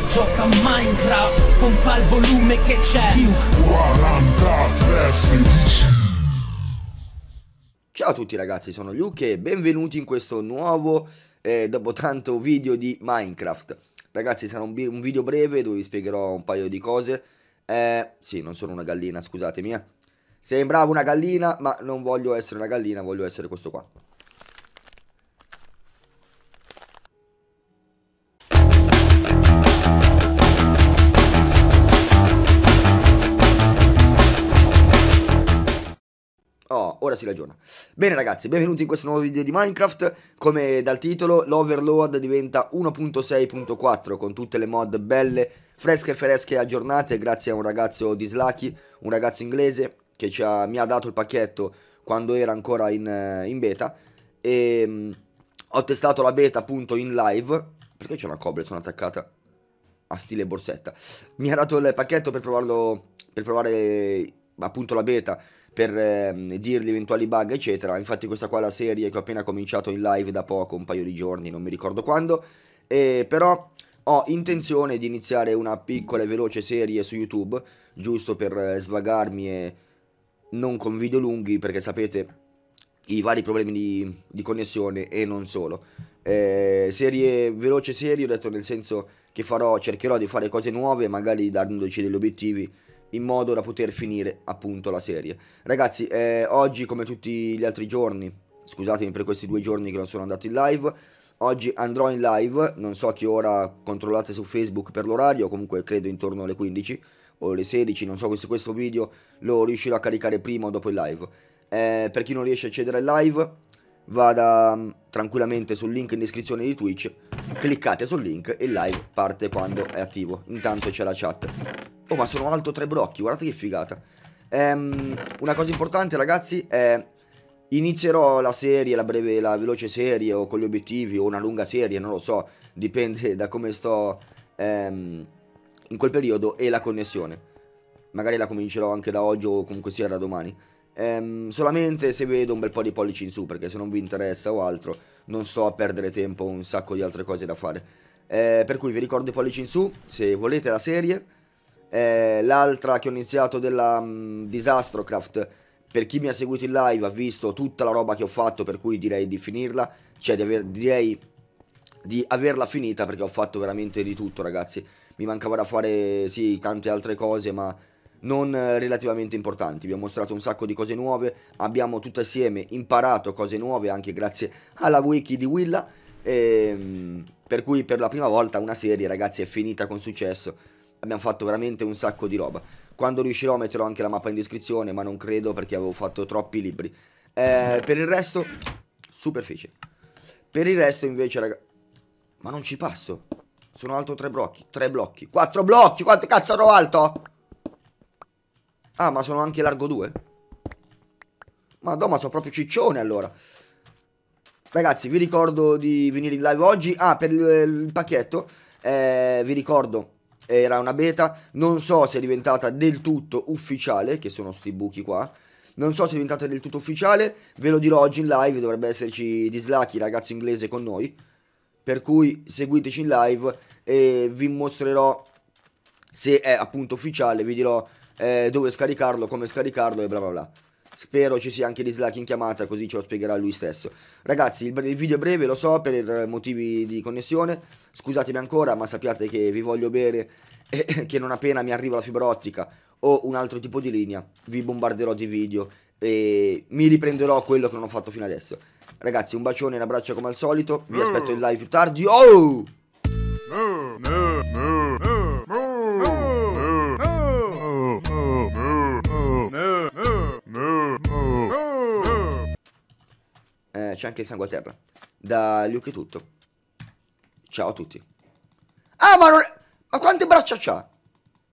che gioca Minecraft Con il volume che c'è 43 Ciao a tutti ragazzi, sono Luke e benvenuti in questo nuovo, eh, dopo tanto, video di Minecraft Ragazzi sarà un, un, video breve dove vi spiegherò un paio di cose eh, Sì, non sono una gallina, scusatemi eh. Sembravo una gallina, ma non voglio essere una gallina, voglio essere questo qua Oh, ora si ragiona. Bene ragazzi, benvenuti in questo nuovo video di Minecraft. Come dal titolo, l'overload diventa 1.6.4 con tutte le mod belle, fresche, e fresche aggiornate grazie a un ragazzo di Slacky, un ragazzo inglese che ha, mi ha dato il pacchetto quando era ancora in, eh, in beta. E ehm, mh, ho testato la beta appunto in live. Perché c'è una cobblestone attaccata? A stile borsetta. Mi ha dato il pacchetto per provarlo, per provare appunto la beta per eh, dirgli eventuali bug eccetera infatti questa qua è la serie che ho appena cominciato in live da poco un paio di giorni non mi ricordo quando e però ho intenzione di iniziare una piccola e veloce serie su youtube giusto per eh, svagarmi e non con video lunghi perché sapete i vari problemi di, di connessione e non solo eh, serie veloce serie ho detto nel senso che farò cercherò di fare cose nuove magari dandoci degli obiettivi in modo da poter finire appunto la serie. Ragazzi, eh, oggi come tutti gli altri giorni, scusatemi per questi due giorni che non sono andato in live, oggi andrò in live, non so a che ora controllate su Facebook per l'orario, comunque credo intorno alle 15 o alle 16, non so se questo video lo riuscirò a caricare prima o dopo il live. Eh, per chi non riesce a accedere al live, vada mm, tranquillamente sul link in descrizione di Twitch, cliccate sul link e il live parte quando è attivo. Intanto c'è la chat. Oh, ma sono alto tre blocchi, guardate che figata. Um, una cosa importante, ragazzi, è... Inizierò la serie, la breve, la veloce serie o con gli obiettivi o una lunga serie, non lo so, dipende da come sto um, in quel periodo e la connessione. Magari la comincerò anche da oggi o comunque sia da domani. Um, solamente se vedo un bel po' di pollici in su, perché se non vi interessa o altro non sto a perdere tempo un sacco di altre cose da fare. Uh, per cui vi ricordo i pollici in su, se volete la serie eh, l'altra che ho iniziato della mh, mm, Disastrocraft, per chi mi ha seguito in live ha visto tutta la roba che ho fatto, per cui direi di finirla, cioè di aver, direi di averla finita perché ho fatto veramente di tutto ragazzi, mi mancava da fare sì tante altre cose ma non eh, relativamente importanti, vi ho mostrato un sacco di cose nuove, abbiamo tutte assieme imparato cose nuove anche grazie alla wiki di Willa, e, ehm, per cui per la prima volta una serie ragazzi è finita con successo abbiamo fatto veramente un sacco di roba. Quando riuscirò metterò anche la mappa in descrizione, ma non credo perché avevo fatto troppi libri. Eh, per il resto, superficie. Per il resto invece, raga... Ma non ci passo. Sono alto tre blocchi. Tre blocchi. Quattro blocchi. Quante cazzo ero alto? Ah, ma sono anche largo due? Madonna, sono proprio ciccione allora. Ragazzi, vi ricordo di venire in live oggi. Ah, per il, il pacchetto, eh, vi ricordo era una beta, non so se è diventata del tutto ufficiale, che sono sti buchi qua, non so se è diventata del tutto ufficiale, ve lo dirò oggi in live, dovrebbe esserci Dislaki, ragazzo inglese, con noi, per cui seguiteci in live e vi mostrerò se è appunto ufficiale, vi dirò eh, dove scaricarlo, come scaricarlo e bla bla bla. Spero ci sia anche dislike in chiamata così ce lo spiegherà lui stesso. Ragazzi, il, il video è breve, lo so, per motivi di connessione. Scusatemi ancora, ma sappiate che vi voglio bene e che non appena mi arriva la fibra ottica o un altro tipo di linea, vi bombarderò di video e mi riprenderò quello che non ho fatto fino adesso. Ragazzi, un bacione e un abbraccio come al solito. Vi aspetto in mm. live più tardi. Oh! No, no, no. eh, c'è anche il sangue a terra. Da Luke è tutto. Ciao a tutti. Ah, ma non... Ma quante braccia c'ha?